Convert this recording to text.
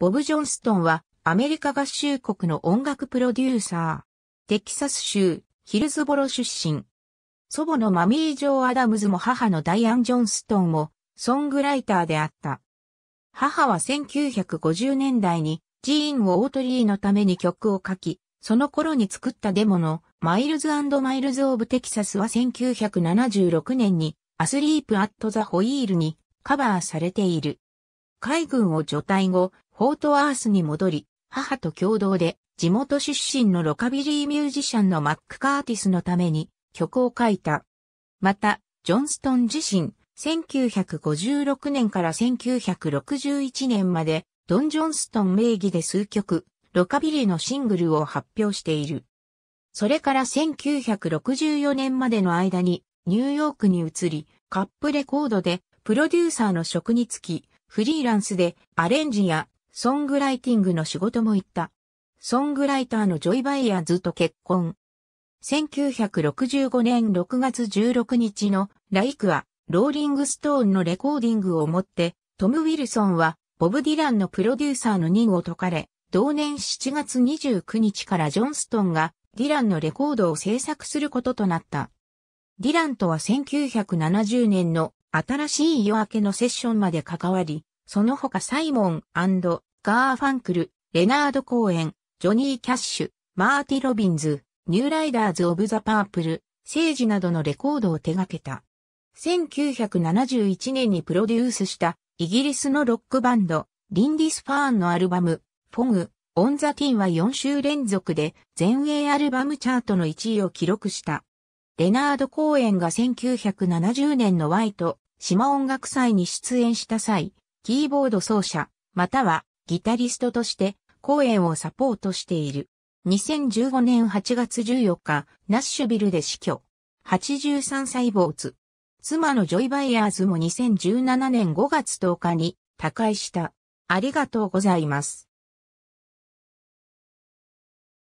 ボブ・ジョンストンはアメリカ合衆国の音楽プロデューサー。テキサス州ヒルズボロ出身。祖母のマミー・ジョー・アダムズも母のダイアン・ジョンストンもソングライターであった。母は1950年代にジーン・ウォートリーのために曲を書き、その頃に作ったデモのマイルズマイルズ・オブ・テキサスは1976年にアスリープ・アット・ザ・ホイールにカバーされている。海軍を除隊後、フォートアースに戻り、母と共同で地元出身のロカビリーミュージシャンのマック・カーティスのために曲を書いた。また、ジョンストン自身、1956年から1961年まで、ドン・ジョンストン名義で数曲、ロカビリーのシングルを発表している。それから1964年までの間に、ニューヨークに移り、カップレコードで、プロデューサーの職につき、フリーランスでアレンジやソングライティングの仕事も行った。ソングライターのジョイ・バイヤーズと結婚。1965年6月16日のライクは、ローリングストーンのレコーディングをもって、トム・ウィルソンは、ボブ・ディランのプロデューサーの任を解かれ、同年7月29日からジョンストンが、ディランのレコードを制作することとなった。ディランとは1970年の新しい夜明けのセッションまで関わり、その他サイモンガーファンクル、レナード・コーエン、ジョニー・キャッシュ、マーティ・ロビンズ、ニューライダーズ・オブ・ザ・パープル、セージなどのレコードを手掛けた。1971年にプロデュースしたイギリスのロックバンド、リンディス・ファーンのアルバム、フォグ、オン・ザ・ティンは4週連続で全英アルバムチャートの1位を記録した。レナード・コーエンが1970年のワイト、島音楽祭に出演した際、キーボード奏者、またはギタリストとして公演をサポートしている。2015年8月14日、ナッシュビルで死去。83歳主。妻のジョイ・バイヤーズも2017年5月10日に他界した。ありがとうございます。